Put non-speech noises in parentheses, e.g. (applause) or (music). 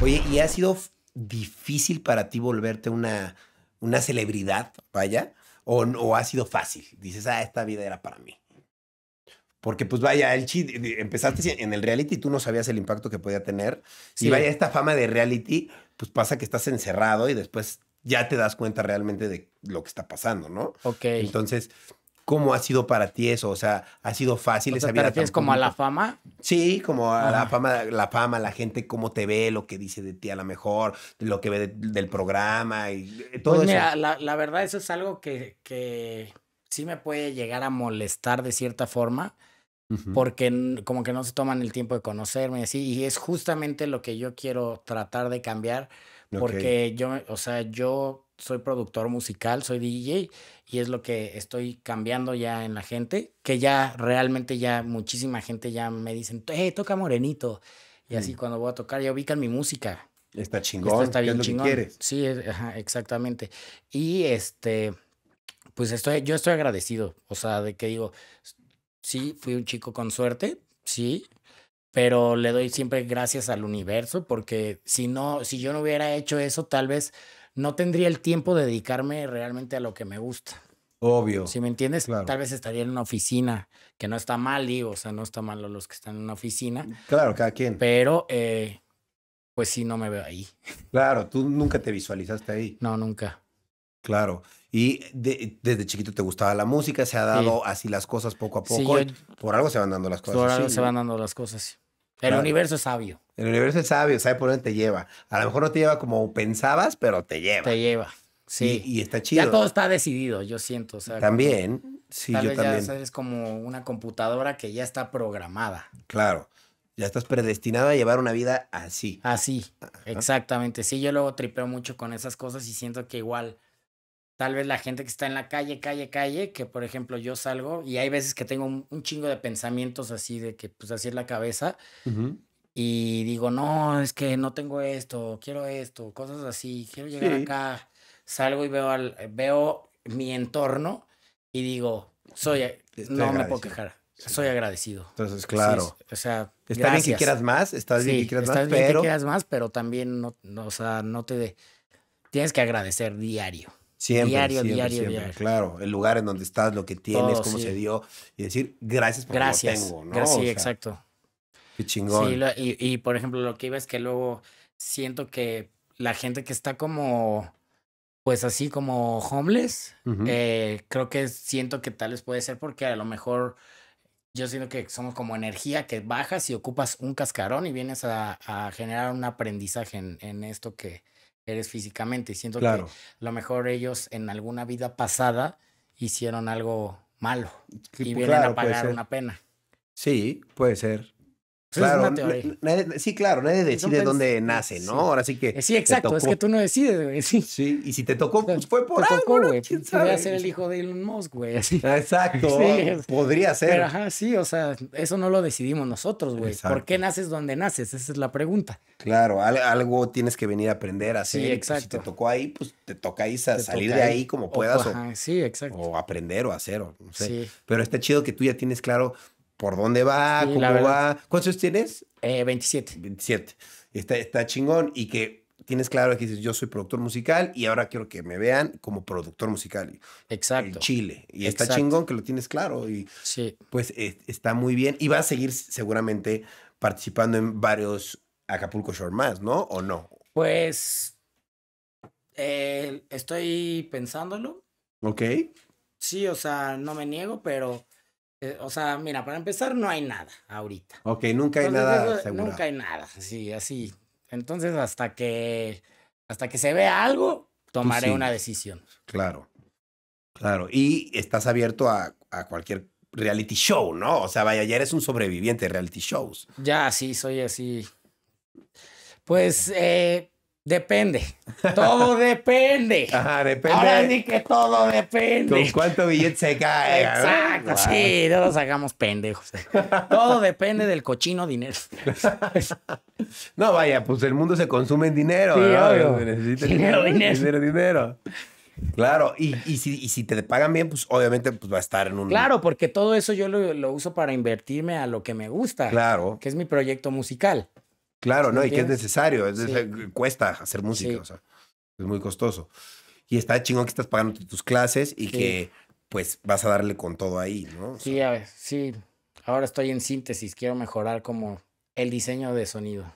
Oye, ¿y ha sido difícil para ti volverte una, una celebridad, vaya? O, ha sido fácil? Dices, ah, esta vida era para mí. Porque pues vaya, el empezaste en el reality, y tú no sabías el impacto que podía tener. Sí. Y vaya, esta fama de reality, pues pasa que estás encerrado y después ya te das cuenta realmente de lo que está pasando, ¿no? Ok. Entonces, ¿Cómo ha sido para ti eso? O sea, ¿ha sido fácil o esa sea, vida? ¿Te refieres como a la fama? Sí, como a la ah. fama, la fama, la gente, cómo te ve, lo que dice de ti a lo mejor, lo que ve del programa y eh, todo pues mira, La, verdad, eso es algo que, sí me puede llegar a molestar de cierta forma, porque como que no se toman el tiempo de conocerme y así, y es justamente lo que yo quiero tratar de cambiar, porque yo, o sea, yo soy productor musical, soy DJ y es lo que estoy cambiando ya en la gente, que ya realmente ya muchísima gente ya me dicen, ¡Eh, toca morenito. Y así mm. cuando voy a tocar ya ubican mi música. Está chingón. está bien es chingón. que quieres. Sí, exactamente. Y este, pues estoy, yo estoy agradecido, o sea, de que digo, sí, fui un chico con suerte, sí, pero le doy siempre gracias al universo porque si no, si yo no hubiera hecho eso, tal vez no tendría el tiempo de dedicarme realmente a lo que me gusta. Obvio. Si me entiendes, tal vez estaría en una oficina, que no está mal, digo, o sea, no está mal los que están en una oficina. Claro, cada quien. Pero, eh, pues sí, no me veo ahí. (laughs) Claro, tú nunca te visualizaste ahí. No, nunca. Claro. Y desde chiquito te gustaba la música, se ha dado así las cosas poco a poco. por algo se van dando las cosas. Por algo se van dando las cosas. El universo es sabio. El universo es sabio, sabe por dónde te lleva. A lo mejor no te lleva como pensabas, pero te lleva. Te lleva. Sí. Y, está chido. Ya todo está decidido, yo siento. también. sí, yo vez Ya, es como una computadora que ya está programada. Claro. Ya estás predestinado a llevar una vida así. Así, exactamente. Sí, yo luego tripeo mucho con esas cosas y siento que igual, tal vez la gente que está en la calle, calle, calle, que por ejemplo yo salgo y hay veces que tengo un, chingo de pensamientos así de que pues así es la cabeza. Ajá y digo, no, es que no tengo esto, quiero esto, cosas así, quiero llegar acá, salgo y veo, al, veo mi entorno y digo, soy, eh, no me puedo quejar. Soy agradecido. Entonces, claro. o sea, está bien que quieras más, estás bien que quieras más, bien pero... más, pero también no, no, o sea, no te de... tienes que agradecer diario. Siempre, diario, diario, diario. Claro, el lugar en donde estás, lo que tienes, cómo se dio y decir gracias por lo que tengo, Gracias, exacto y, por ejemplo, lo que iba es que luego siento que la gente que está como, pues así como homeless, eh, creo que siento que tal vez puede ser porque a lo mejor yo siento que somos como energía que bajas y ocupas un cascarón y vienes a, generar un aprendizaje en, esto que eres físicamente. Y siento que a lo mejor ellos en alguna vida pasada hicieron algo malo y vienen a pagar una pena. Sí, puede ser. Claro, sí, claro, nadie decide dónde nace, ¿no? Ahora sí que. Sí, exacto, es que tú no decides, güey. Sí. sí, y si te tocó, pues fue por te algo, tocó, güey. Podría ser el hijo de Elon Musk, güey. Exacto, sí. podría ser. ajá, sí, o sea, eso no lo decidimos nosotros, güey. ¿Por qué naces donde naces? Esa es la pregunta. Claro, algo tienes que venir a aprender a hacer. Sí, pues, exacto. Si te tocó ahí, pues te toca ahí salir de ahí como puedas. ajá, sí, exacto. O aprender o hacer, o no sé. Pero está chido que tú ya tienes claro por dónde va, cómo va. ¿Cuántos años tienes? 27. Eh, 27. Está, está chingón y que tienes claro que dices, yo soy productor musical y ahora quiero que me vean como productor musical. Exacto. En Chile. Y está chingón que lo tienes claro. Y sí. Pues eh, está muy bien. Y va a seguir seguramente participando en varios Acapulco Shore más, ¿no? ¿O no? Pues eh, estoy pensándolo. Ok. Sí, o sea, no me niego, pero eh, o sea, mira, para empezar no hay nada ahorita. Ok, nunca hay nada Nunca hay nada, sí, así. Entonces, hasta que, hasta que se vea algo, tomaré una decisión. Claro, claro. Y estás abierto a, a cualquier reality show, ¿no? O sea, vaya, ya eres un sobreviviente de reality shows. Ya, sí, soy así. Pues eh, Depende. Todo (laughs) depende. Ajá, depende. Ahora sí que todo depende. ¿Con cuánto billete se cae? Exacto, sí, no nos hagamos pendejos. Todo depende del cochino dinero. (laughs) no, vaya, pues el mundo se consume en dinero. dinero, dinero, dinero. dinero. Claro, y, si, te pagan bien, pues obviamente pues, va a estar en un... Claro, porque todo eso yo lo, lo, uso para invertirme a lo que me gusta. Claro. Que es mi proyecto musical. Claro, ¿no? Y que es necesario, eh, cuesta hacer música, o sea, es muy costoso. Y está chingón que estás pagando tus clases y que pues vas a darle con todo ahí, ¿no? sí, a ver, sí. Ahora estoy en síntesis, quiero mejorar como el diseño de sonido.